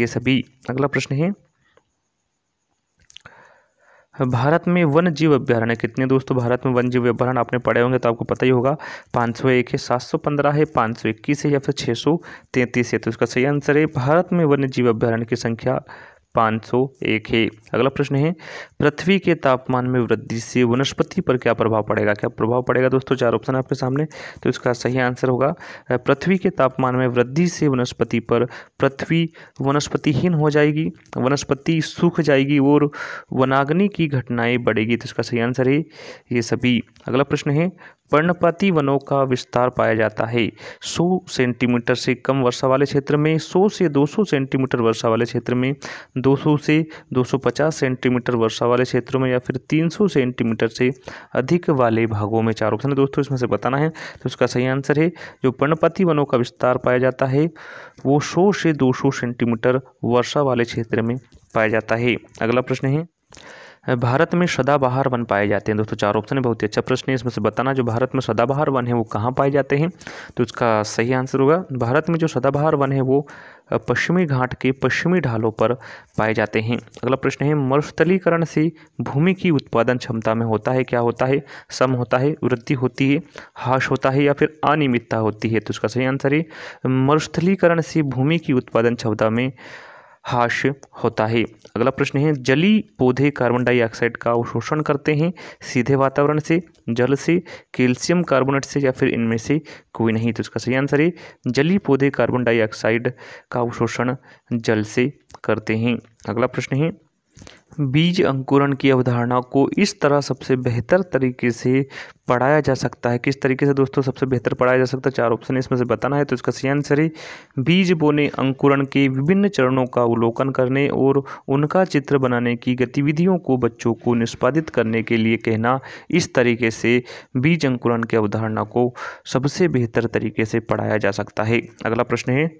ये सभी अगला प्रश्न है भारत में वन जीव अभ्यारण्य कितने दोस्तों भारत में वन जीव अभ्यारण्य आपने पढ़े होंगे तो आपको पता ही होगा पाँच सौ एक है सात सौ पंद्रह है पाँच सौ इक्कीस है या फिर छः सौ तैंतीस है तो इसका सही आंसर है भारत में वन्य जीव अभ्यारण्य की संख्या पाँच एक है अगला प्रश्न है पृथ्वी के तापमान में वृद्धि से वनस्पति पर क्या प्रभाव पड़ेगा क्या प्रभाव पड़ेगा दोस्तों चार ऑप्शन आपके सामने तो इसका सही आंसर होगा पृथ्वी के तापमान में वृद्धि से वनस्पति पर पृथ्वी वनस्पतिहीन हो जाएगी वनस्पति सूख जाएगी और वनाग्नि की घटनाएं बढ़ेगी तो इसका सही आंसर है ये सभी अगला प्रश्न है पर्णपाती वनों का विस्तार पाया जाता है 100 सेंटीमीटर से कम वर्षा वाले क्षेत्र में 100 से 200 सेंटीमीटर वर्षा वाले क्षेत्र में 200 से 250 सेंटीमीटर वर्षा वाले क्षेत्रों में या फिर 300 सेंटीमीटर से अधिक वाले भागों में चार ऑप्शन है दोस्तों इसमें से बताना है तो उसका सही आंसर है जो पर्णपाती वनों का विस्तार पाया जाता है वो सौ से दो सेंटीमीटर वर्षा वाले क्षेत्र में पाया जाता है अगला प्रश्न है भारत में सदाबहार वन पाए जाते हैं दोस्तों चार ऑप्शन है बहुत ही अच्छा प्रश्न है इसमें से बताना जो भारत में सदाबहार वन है वो कहाँ पाए जाते हैं तो उसका सही आंसर होगा भारत में जो सदाबहार वन है वो पश्चिमी घाट के पश्चिमी ढालों पर पाए जाते हैं अगला प्रश्न है मरुस्थलीकरण से भूमि की उत्पादन क्षमता में होता है क्या होता है सम होता है वृद्धि होती है हाश होता है या फिर अनियमितता होती है तो उसका सही आंसर है मरुस्थलीकरण से भूमि की उत्पादन क्षमता में हास्य होता है अगला प्रश्न है जली पौधे कार्बन डाइऑक्साइड का अवशोषण करते हैं सीधे वातावरण से जल से कैल्शियम कार्बोनेट से या फिर इनमें से कोई नहीं तो इसका सही आंसर है जली पौधे कार्बन डाइऑक्साइड का अवशोषण जल से करते हैं अगला प्रश्न है बीज अंकुरण की अवधारणा को इस तरह सबसे बेहतर तरीके से पढ़ाया जा सकता है किस तरीके से दोस्तों सबसे बेहतर पढ़ाया जा सकता है चार ऑप्शन इसमें से बताना है तो इसका सही आंसर है बीज बोने अंकुरण के विभिन्न चरणों का अवलोकन करने और उनका चित्र बनाने की गतिविधियों को बच्चों को निष्पादित करने के लिए कहना इस तरीके से बीज अंकुरण की अवधारणा को सबसे बेहतर तरीके से पढ़ाया जा सकता है अगला प्रश्न है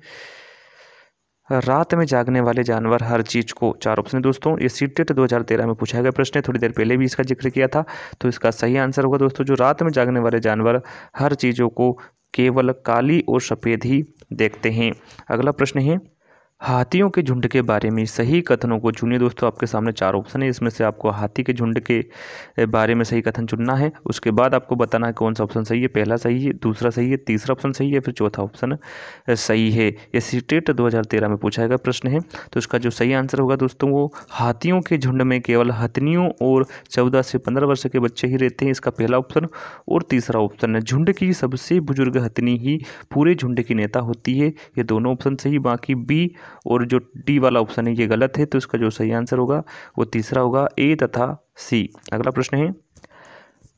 रात में जागने वाले जानवर हर चीज को चार ऑप्शन है दोस्तों ये सीट टेट दो में पूछा गया प्रश्न है थोड़ी देर पहले भी इसका जिक्र किया था तो इसका सही आंसर होगा दोस्तों जो रात में जागने वाले जानवर हर चीज़ों को केवल काली और सफ़ेद ही देखते हैं अगला प्रश्न है हाथियों के झुंड के बारे में सही कथनों को चुनिए दोस्तों आपके सामने चार ऑप्शन है इसमें से आपको हाथी के झुंड के बारे में सही कथन चुनना है उसके बाद आपको बताना है कौन सा ऑप्शन सही है पहला सही है दूसरा सही है तीसरा ऑप्शन सही है फिर चौथा ऑप्शन सही है ये सीटेट 2013 में पूछा गया प्रश्न है तो उसका जो सही आंसर होगा दोस्तों वो हाथियों के झुंड में केवल हथनियों और चौदह से पंद्रह वर्ष के बच्चे ही रहते हैं इसका पहला ऑप्शन और तीसरा ऑप्शन है झुंड की सबसे बुजुर्ग हथनी ही पूरे झुंड की नेता होती है ये दोनों ऑप्शन सही बाकी बी और जो डी वाला ऑप्शन है ये गलत है तो इसका जो सही आंसर होगा वो तीसरा होगा ए तथा सी अगला प्रश्न है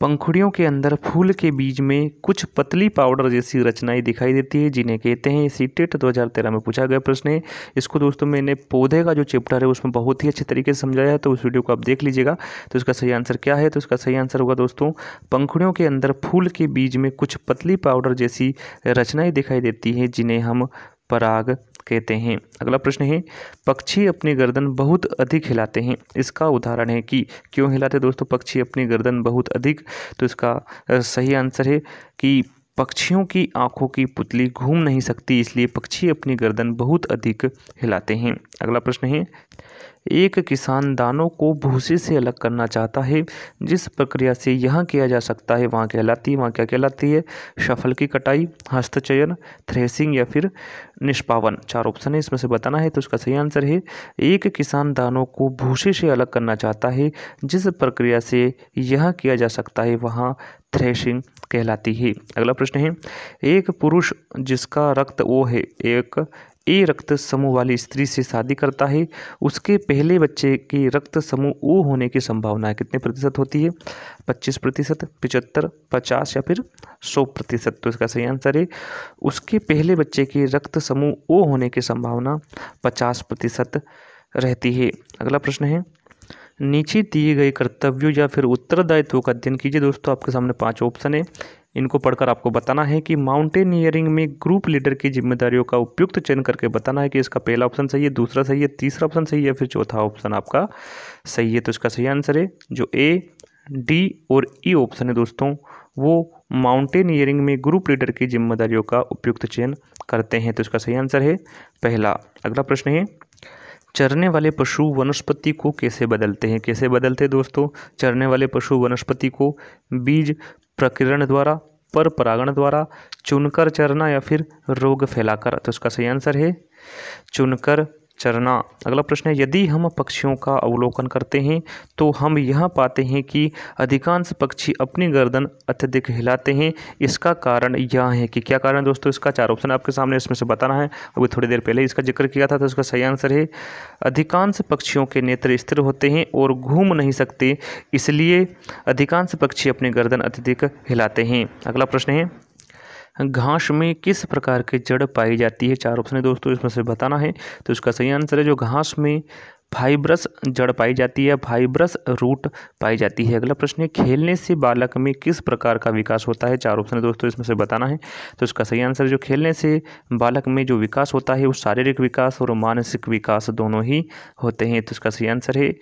पंखुड़ियों के अंदर फूल के बीज में कुछ पतली पाउडर जैसी रचनाएं दिखाई देती है जिन्हें कहते हैं सीटेट टेट दो हज़ार तेरह में पूछा गया प्रश्न है इसको दोस्तों मैंने पौधे का जो चैप्टर है उसमें बहुत ही अच्छे तरीके से समझाया है तो उस वीडियो को आप देख लीजिएगा तो इसका सही आंसर क्या है तो इसका सही आंसर होगा दोस्तों पंखुड़ियों के अंदर फूल के बीज में कुछ पतली पाउडर जैसी रचनाएँ दिखाई देती हैं जिन्हें हम पराग कहते हैं अगला प्रश्न है पक्षी अपनी गर्दन बहुत अधिक हिलाते हैं इसका उदाहरण है कि क्यों हिलाते दोस्तों पक्षी अपनी गर्दन बहुत अधिक तो इसका सही आंसर है कि पक्षियों की आंखों की पुतली घूम नहीं सकती इसलिए पक्षी अपनी गर्दन बहुत अधिक हिलाते हैं अगला प्रश्न है एक किसान दानों को भूसे से अलग करना चाहता है जिस प्रक्रिया से यहाँ किया जा सकता है वहाँ कहलाती है वहाँ क्या कहलाती है शफल की कटाई हस्तचयन थ्रेसिंग या फिर निष्पावन चार ऑप्शन है इसमें से बताना है तो उसका सही आंसर है एक किसान दानों को भूसे से अलग करना चाहता है जिस प्रक्रिया से यह किया जा सकता है वहाँ थ्रेशिंग कहलाती है अगला प्रश्न है एक पुरुष जिसका रक्त ओ है एक ए रक्त समूह वाली स्त्री से शादी करता है उसके पहले बच्चे के रक्त समूह ओ होने की संभावना कितने प्रतिशत होती है पच्चीस प्रतिशत पिचहत्तर पचास या फिर सौ प्रतिशत तो इसका सही आंसर है उसके पहले बच्चे के रक्त समूह ओ होने की संभावना पचास प्रतिशत रहती है अगला प्रश्न है नीचे दिए गए कर्तव्यों या फिर उत्तरदायित्व का अध्ययन कीजिए दोस्तों आपके सामने पांच ऑप्शन है इनको पढ़कर आपको बताना है कि माउंटेनियरिंग में ग्रुप लीडर की जिम्मेदारियों का उपयुक्त चयन करके बताना है कि इसका पहला ऑप्शन सही है दूसरा सही है तीसरा ऑप्शन सही है फिर चौथा ऑप्शन आपका सही है तो इसका सही आंसर है जो ए डी और ई e ऑप्शन है दोस्तों वो माउंटेनियरिंग में ग्रुप लीडर की जिम्मेदारियों का उपयुक्त चयन करते हैं तो इसका सही आंसर है पहला अगला प्रश्न है चरने वाले पशु वनस्पति को कैसे बदलते हैं कैसे बदलते हैं दोस्तों चरने वाले पशु वनस्पति को बीज प्रकिरण द्वारा पर परागण द्वारा चुनकर चरना या फिर रोग फैलाकर तो उसका सही आंसर है चुनकर चरना अगला प्रश्न है यदि हम पक्षियों का अवलोकन करते हैं तो हम यह पाते हैं कि अधिकांश पक्षी अपनी गर्दन अत्यधिक हिलाते हैं इसका कारण यह है कि क्या कारण दोस्तों इसका चार ऑप्शन आपके सामने इसमें से बताना है अभी थोड़ी देर पहले इसका जिक्र किया था तो इसका सही आंसर है अधिकांश पक्षियों के नेत्र स्थिर होते हैं और घूम नहीं सकते इसलिए अधिकांश पक्षी अपनी गर्दन अत्यधिक हिलाते हैं अगला प्रश्न है घास में किस प्रकार की जड़ पाई जाती है चार ऑप्शन है दोस्तों इसमें से बताना है तो इसका सही आंसर है जो घास में फाइब्रस जड़ पाई जाती है फाइब्रस रूट पाई जाती है अगला प्रश्न है खेलने से बालक में किस प्रकार का विकास होता है चार ऑप्शन है दोस्तों इसमें से बताना है तो इसका सही आंसर जो खेलने से बालक में जो विकास होता है वो शारीरिक विकास और मानसिक विकास दोनों ही होते हैं तो इसका सही आंसर है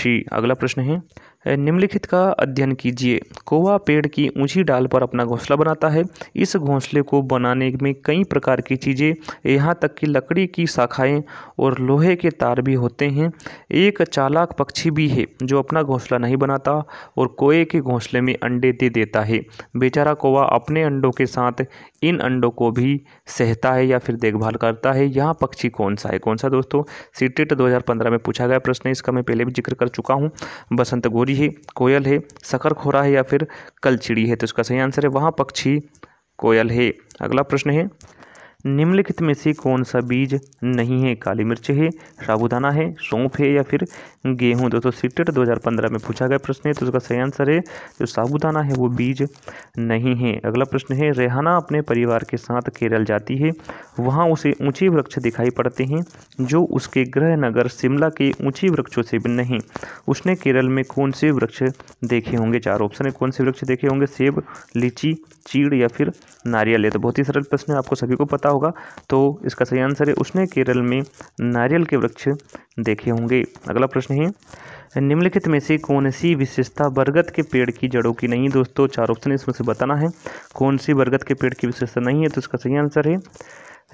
शी अगला प्रश्न है निम्नलिखित का अध्ययन कीजिए कोवा पेड़ की ऊंची डाल पर अपना घोंसला बनाता है इस घोंसले को बनाने में कई प्रकार की चीज़ें यहाँ तक कि लकड़ी की शाखाएं और लोहे के तार भी होते हैं एक चालाक पक्षी भी है जो अपना घोंसला नहीं बनाता और कोए के घोंसले में अंडे दे देता है बेचारा कोवा अपने अंडों के साथ इन अंडों को भी सहता है या फिर देखभाल करता है यहाँ पक्षी कौन सा है कौन सा दोस्तों सीटेट 2015 में पूछा गया प्रश्न इसका मैं पहले भी जिक्र कर चुका हूँ बसंत गोरी है कोयल है सकर खोरा है या फिर कलचिड़ी है तो इसका सही आंसर है वहाँ पक्षी कोयल है अगला प्रश्न है निम्नलिखित में से कौन सा बीज नहीं है काली मिर्च है साबुदाना है सौंप है या फिर गेहूं दोस्तों सीटेट 2015 में पूछा गया प्रश्न है तो उसका सही आंसर है जो साबुदाना है वो बीज नहीं है अगला प्रश्न है रेहाना अपने परिवार के साथ केरल जाती है वहाँ उसे ऊंचे वृक्ष दिखाई पड़ते हैं जो उसके गृह नगर शिमला के ऊंचे वृक्षों से भिन्न हैं उसने केरल में कौन से वृक्ष देखे होंगे चार ऑप्शन है कौन से वृक्ष देखे होंगे सेब लीची चीड़ या फिर नारियल है तो बहुत ही सरल प्रश्न है आपको सभी को पता पता होगा तो इसका सही आंसर है उसने केरल में नारियल के वृक्ष देखे होंगे अगला प्रश्न है निम्नलिखित में से कौन सी विशेषता बरगद के पेड़ की जड़ों की नहीं दोस्तों चार ऑप्शन इसमें से बताना है कौन सी बरगद के पेड़ की विशेषता नहीं है तो इसका सही आंसर है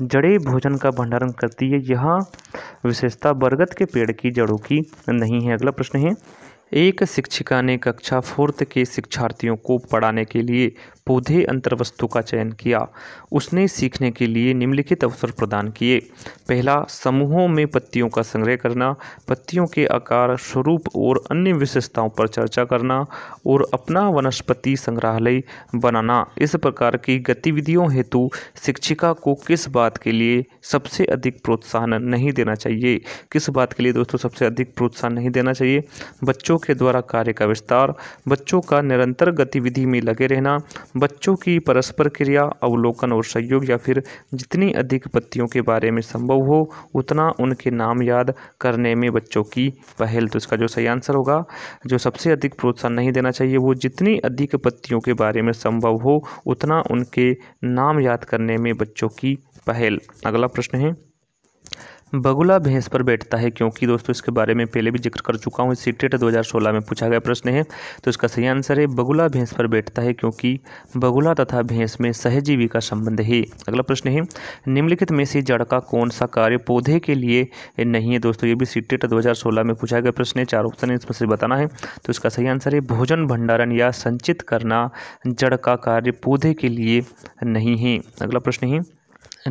जड़े भोजन का भंडारण करती है यह विशेषता बरगद के पेड़ की जड़ों की नहीं है अगला प्रश्न है एक शिक्षिका ने कक्षा फोर्थ के शिक्षार्थियों को पढ़ाने के लिए पौधे अंतर्वस्तु का चयन किया उसने सीखने के लिए निम्नलिखित अवसर प्रदान किए पहला समूहों में पत्तियों का संग्रह करना पत्तियों के आकार स्वरूप और अन्य विशेषताओं पर चर्चा करना और अपना वनस्पति संग्रहालय बनाना इस प्रकार की गतिविधियों हेतु शिक्षिका को किस बात के लिए सबसे अधिक प्रोत्साहन नहीं देना चाहिए किस बात के लिए दोस्तों सबसे अधिक प्रोत्साहन नहीं देना चाहिए बच्चों के द्वारा कार्य का विस्तार बच्चों का निरंतर गतिविधि में लगे रहना बच्चों की परस्पर क्रिया अवलोकन और सहयोग या फिर जितनी अधिक पत्तियों के बारे में संभव हो उतना उनके नाम याद करने में बच्चों की पहल तो इसका जो सही आंसर होगा जो सबसे अधिक प्रोत्साहन नहीं देना चाहिए वो जितनी अधिक पत्तियों के बारे में संभव हो उतना उनके नाम याद करने में बच्चों की पहल अगला प्रश्न है बगुला भैंस पर बैठता है क्योंकि दोस्तों इसके बारे में पहले भी जिक्र कर चुका हूँ इसी टेट 2016 में पूछा गया प्रश्न है तो इसका सही आंसर है बगुला भैंस पर बैठता है क्योंकि बगुला तथा भैंस में सहजीवी का संबंध है अगला प्रश्न है निम्नलिखित में से जड़ का कौन सा कार्य पौधे के लिए नहीं है दोस्तों ये भी सी टेट दो में पूछा गया प्रश्न है चार ऑप्शन है इसमें से बताना है तो इसका सही आंसर है भोजन भंडारण या संचित करना जड़ का कार्य पौधे के लिए नहीं है अगला प्रश्न है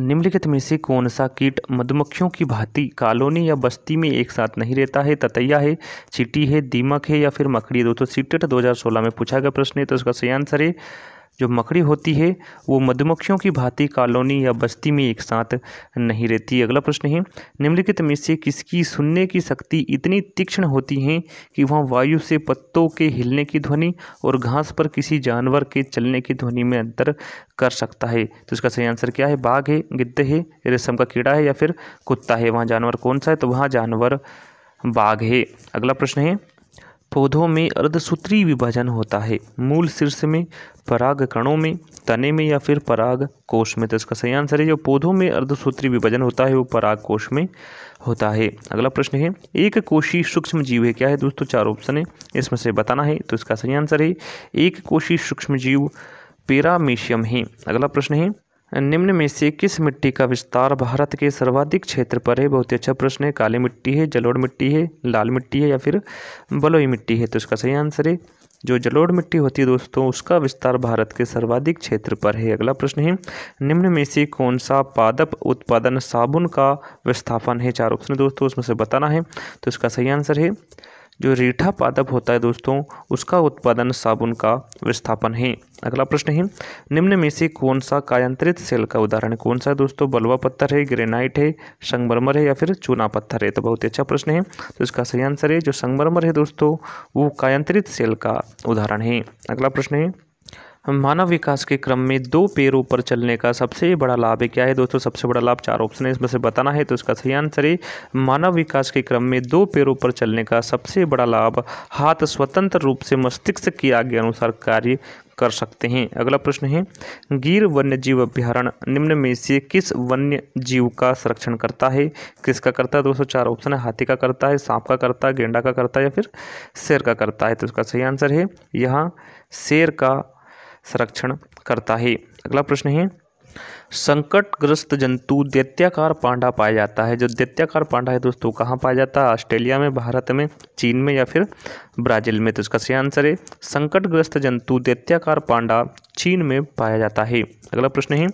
निम्नलिखित में से कौन सा कीट मधुमक्खियों की भांति कॉलोनी या बस्ती में एक साथ नहीं रहता है ततैया है चीटी है दीमक है या फिर मकड़ी दोस्तों सीटेट 2016 में पूछा गया प्रश्न है तो उसका सही आंसर है जो मकड़ी होती है वो मधुमक्खियों की भांति कॉलोनी या बस्ती में एक साथ नहीं रहती अगला प्रश्न है निम्नलिखित में से किसकी सुनने की शक्ति इतनी तीक्ष्ण होती है कि वह वायु से पत्तों के हिलने की ध्वनि और घास पर किसी जानवर के चलने की ध्वनि में अंतर कर सकता है तो इसका सही आंसर क्या है बाघ है गिद्ध है रेशम का कीड़ा है या फिर कुत्ता है वहाँ जानवर कौन सा है तो वहाँ जानवर बाघ है अगला प्रश्न है पौधों में अर्धसूत्री विभाजन होता है मूल शीर्ष में पराग कणों में तने में या फिर पराग कोश में तो इसका सही आंसर है जो पौधों में अर्धसूत्री विभाजन होता है वो पराग कोश में होता है अगला प्रश्न है एक कोशी सूक्ष्म जीव है क्या है दोस्तों चार ऑप्शन है इसमें से बताना है तो इसका सही आंसर है एक कोशी सूक्ष्म जीव पेरामीशियम है अगला प्रश्न है निम्न में से किस मिट्टी का विस्तार भारत के सर्वाधिक क्षेत्र पर है बहुत ही अच्छा प्रश्न है काली मिट्टी है जलोड़ मिट्टी है लाल मिट्टी है या फिर बलोई मिट्टी है तो इसका सही आंसर है जो जलोढ़ मिट्टी होती है दोस्तों उसका विस्तार भारत के सर्वाधिक क्षेत्र पर है अगला प्रश्न है निम्न में से कौन सा पादप उत्पादन साबुन का विस्थापन है चार ऑप्शन दोस्तों उसमें से बताना है तो इसका सही आंसर है जो रीठा पादप होता है दोस्तों उसका उत्पादन साबुन का विस्थापन है अगला प्रश्न है निम्न में से कौन सा कायंत्रित सेल का उदाहरण कौन सा है दोस्तों बलवा पत्थर है ग्रेनाइट है संगमरमर है या फिर चूना पत्थर है तो बहुत ही अच्छा प्रश्न है तो इसका सही आंसर है जो संगमरमर है दोस्तों वो कायांत्रित सेल का उदाहरण है अगला प्रश्न है मानव विकास के क्रम में दो पैरों पर चलने का सबसे बड़ा लाभ है क्या है दोस्तों सबसे बड़ा लाभ चार ऑप्शन है इसमें से बताना है तो इसका सही आंसर है मानव विकास के क्रम में दो पैरों पर चलने का सबसे बड़ा लाभ हाथ स्वतंत्र रूप से मस्तिष्क की आज्ञा अनुसार कार्य कर सकते हैं अगला प्रश्न है गिर वन्य जीव अभ्यारण निम्न में से किस वन्य जीव का संरक्षण करता है किसका करता है दोस्तों चार ऑप्शन है हाथी का करता है सांप का करता है गेंडा का करता है या फिर शेर का करता है तो इसका सही आंसर है यहाँ शेर का संरक्षण करता है अगला प्रश्न है संकटग्रस्त जंतु दैत्याकार पांडा पाया जाता है जो दैत्याकार पांडा है दोस्तों कहाँ पाया जाता है ऑस्ट्रेलिया में भारत में चीन में या फिर ब्राज़ील में तो इसका सही आंसर है संकटग्रस्त जंतु दैत्याकार पांडा चीन में पाया जाता है अगला प्रश्न है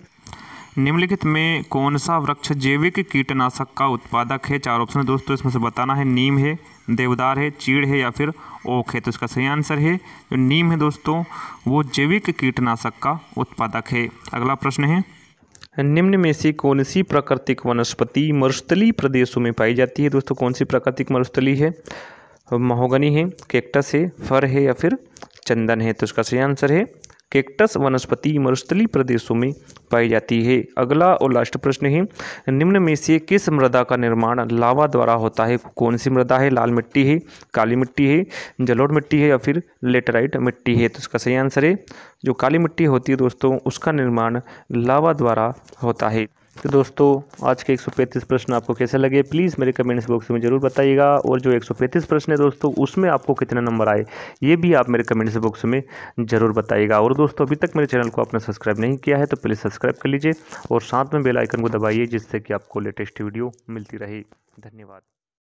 निम्नलिखित में कौन सा वृक्ष जैविक कीटनाशक का उत्पादक है चार ऑप्शन दोस्तों इसमें से बताना है नीम है देवदार है चीड़ है या फिर ओक है तो इसका सही आंसर है जो नीम है दोस्तों वो जैविक कीटनाशक का उत्पादक है अगला प्रश्न है निम्न में से कौन सी प्राकृतिक वनस्पति मरुस्थली प्रदेशों में पाई जाती है दोस्तों कौन सी प्राकृतिक मरुस्थली है महोगनी है कैक्टस है फर है या फिर चंदन है तो इसका सही आंसर है केक्टस वनस्पति मरुस्थली प्रदेशों में पाई जाती है अगला और लास्ट प्रश्न है निम्न में से किस मृदा का निर्माण लावा द्वारा होता है कौन सी मृदा है लाल मिट्टी है काली मिट्टी है जलोढ़ मिट्टी है या फिर लेटराइट मिट्टी है तो इसका सही आंसर है जो काली मिट्टी होती है दोस्तों उसका निर्माण लावा द्वारा होता है तो दोस्तों आज के 135 प्रश्न आपको कैसे लगे प्लीज़ मेरे कमेंट्स बॉक्स में ज़रूर बताइएगा और जो 135 प्रश्न है दोस्तों उसमें आपको कितना नंबर आए ये भी आप मेरे कमेंट्स बॉक्स में ज़रूर बताइएगा और दोस्तों अभी तक मेरे चैनल को आपने सब्सक्राइब नहीं किया है तो प्लीज़ सब्सक्राइब कर लीजिए और साथ में बेलाइकन को दबाइए जिससे कि आपको लेटेस्ट वीडियो मिलती रहे धन्यवाद